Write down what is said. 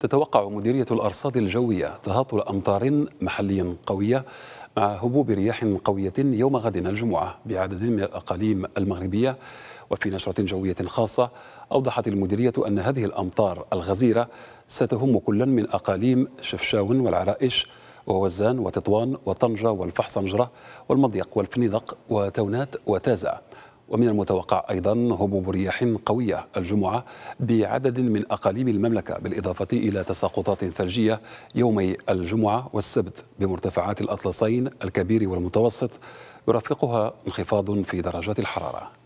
تتوقع مديرية الأرصاد الجوية تهاطل أمطار محلي قوية مع هبوب رياح قوية يوم غد الجمعة بعدد من الأقاليم المغربية وفي نشرة جوية خاصة أوضحت المديرية أن هذه الأمطار الغزيرة ستهم كلا من أقاليم شفشاون والعرائش ووزان وتطوان وطنجة والفحصنجرة والمضيق والفنيدق وتونات وتازة ومن المتوقع أيضا هبوب رياح قوية الجمعة بعدد من أقاليم المملكة بالإضافة إلى تساقطات ثلجية يومي الجمعة والسبت بمرتفعات الأطلسين الكبير والمتوسط يرافقها انخفاض في درجات الحراره